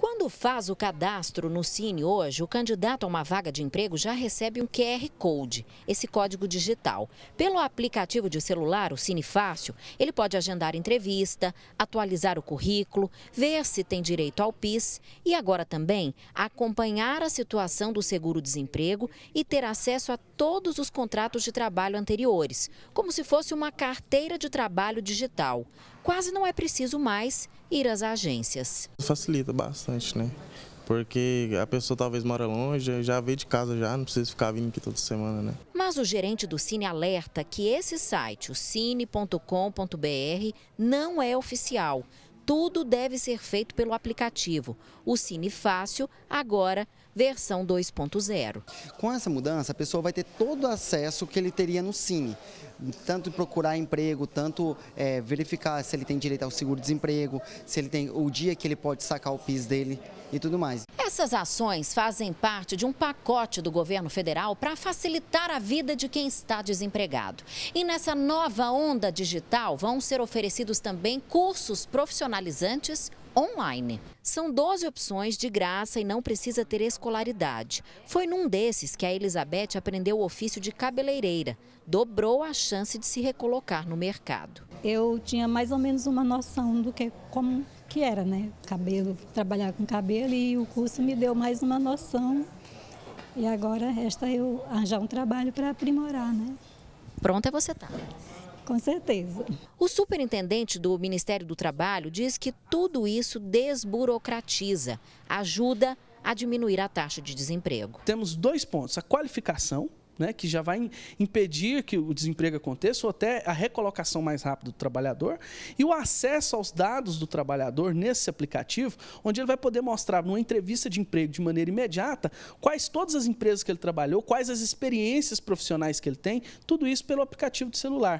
Quando faz o cadastro no Cine hoje, o candidato a uma vaga de emprego já recebe um QR Code, esse código digital. Pelo aplicativo de celular, o Cine Fácil, ele pode agendar entrevista, atualizar o currículo, ver se tem direito ao PIS e agora também acompanhar a situação do seguro-desemprego e ter acesso a todos os contratos de trabalho anteriores, como se fosse uma carteira de trabalho digital quase não é preciso mais ir às agências. Facilita bastante, né? Porque a pessoa talvez mora longe, já veio de casa já, não precisa ficar vindo aqui toda semana, né? Mas o gerente do Cine alerta que esse site, o cine.com.br, não é oficial tudo deve ser feito pelo aplicativo. O Cine Fácil, agora versão 2.0. Com essa mudança, a pessoa vai ter todo o acesso que ele teria no Cine. Tanto procurar emprego, tanto é, verificar se ele tem direito ao seguro-desemprego, se ele tem o dia que ele pode sacar o PIS dele e tudo mais. Essas ações fazem parte de um pacote do governo federal para facilitar a vida de quem está desempregado. E nessa nova onda digital vão ser oferecidos também cursos profissionalizantes online. São 12 opções de graça e não precisa ter escolaridade. Foi num desses que a Elizabeth aprendeu o ofício de cabeleireira. Dobrou a chance de se recolocar no mercado. Eu tinha mais ou menos uma noção do que como que era, né? Cabelo, trabalhar com cabelo e o curso me deu mais uma noção. E agora resta eu arranjar um trabalho para aprimorar, né? Pronta é você tá. Com certeza. O superintendente do Ministério do Trabalho diz que tudo isso desburocratiza, ajuda a diminuir a taxa de desemprego. Temos dois pontos: a qualificação né, que já vai impedir que o desemprego aconteça ou até a recolocação mais rápida do trabalhador, e o acesso aos dados do trabalhador nesse aplicativo, onde ele vai poder mostrar numa entrevista de emprego de maneira imediata quais todas as empresas que ele trabalhou, quais as experiências profissionais que ele tem, tudo isso pelo aplicativo do celular.